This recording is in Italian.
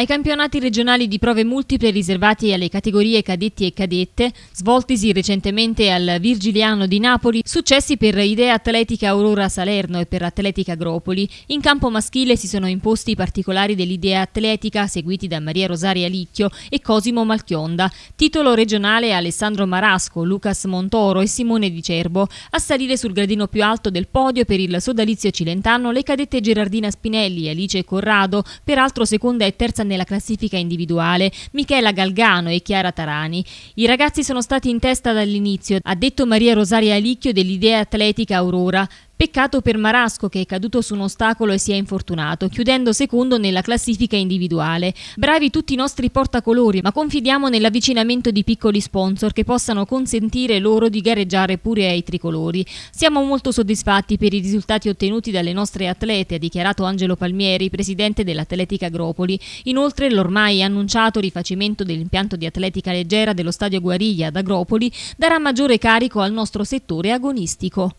Ai campionati regionali di prove multiple riservati alle categorie cadetti e cadette, svoltisi recentemente al Virgiliano di Napoli, successi per Idea Atletica Aurora Salerno e per Atletica Agropoli, in campo maschile si sono imposti i particolari dell'Idea Atletica seguiti da Maria Rosaria Licchio e Cosimo Malchionda, titolo regionale Alessandro Marasco, Lucas Montoro e Simone Di Cerbo, a salire sul gradino più alto del podio per il sodalizio cilentano le cadette Gerardina Spinelli, Alice Corrado, peraltro seconda e terza nella classifica individuale Michela Galgano e Chiara Tarani. I ragazzi sono stati in testa dall'inizio, ha detto Maria Rosaria Alicchio dell'Idea Atletica Aurora, Peccato per Marasco che è caduto su un ostacolo e si è infortunato, chiudendo secondo nella classifica individuale. Bravi tutti i nostri portacolori, ma confidiamo nell'avvicinamento di piccoli sponsor che possano consentire loro di gareggiare pure ai tricolori. Siamo molto soddisfatti per i risultati ottenuti dalle nostre atlete, ha dichiarato Angelo Palmieri, presidente dell'Atletica Agropoli. Inoltre l'ormai annunciato rifacimento dell'impianto di atletica leggera dello stadio Guariglia ad Agropoli darà maggiore carico al nostro settore agonistico.